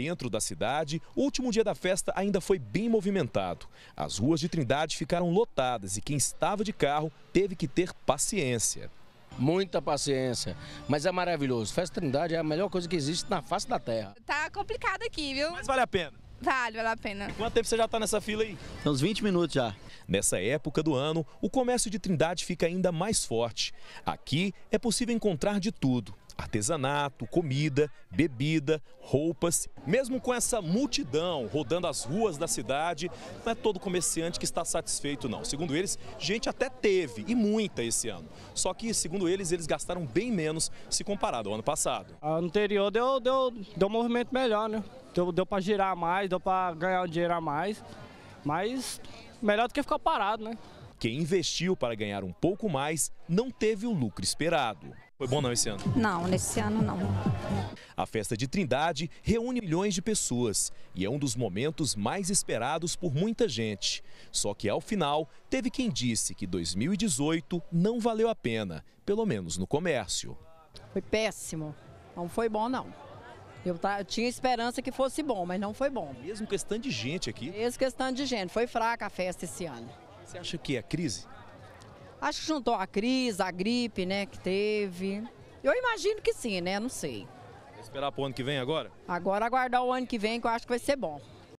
dentro da cidade, o último dia da festa ainda foi bem movimentado. As ruas de Trindade ficaram lotadas e quem estava de carro teve que ter paciência. Muita paciência, mas é maravilhoso. Festa Trindade é a melhor coisa que existe na face da terra. Tá complicado aqui, viu? Mas vale a pena. Vale, vale a pena. Quanto tempo você já está nessa fila aí? uns 20 minutos já. Nessa época do ano, o comércio de Trindade fica ainda mais forte. Aqui é possível encontrar de tudo. Artesanato, comida, bebida, roupas. Mesmo com essa multidão rodando as ruas da cidade, não é todo comerciante que está satisfeito, não. Segundo eles, gente até teve, e muita esse ano. Só que, segundo eles, eles gastaram bem menos se comparado ao ano passado. A anterior deu, deu, deu um movimento melhor, né? Então, deu, deu para girar mais, deu para ganhar um dinheiro a mais, mas melhor do que ficar parado, né? Quem investiu para ganhar um pouco mais não teve o lucro esperado. Foi bom não esse ano? Não, nesse ano não. A festa de Trindade reúne milhões de pessoas e é um dos momentos mais esperados por muita gente. Só que ao final, teve quem disse que 2018 não valeu a pena, pelo menos no comércio. Foi péssimo, não foi bom não. Eu, tá, eu tinha esperança que fosse bom, mas não foi bom. Mesmo questão de gente aqui? Mesmo questão de gente. Foi fraca a festa esse ano. Você acha que é crise? Acho que juntou a crise, a gripe, né, que teve. Eu imagino que sim, né? Não sei. Vai esperar para o ano que vem agora? Agora aguardar o ano que vem, que eu acho que vai ser bom.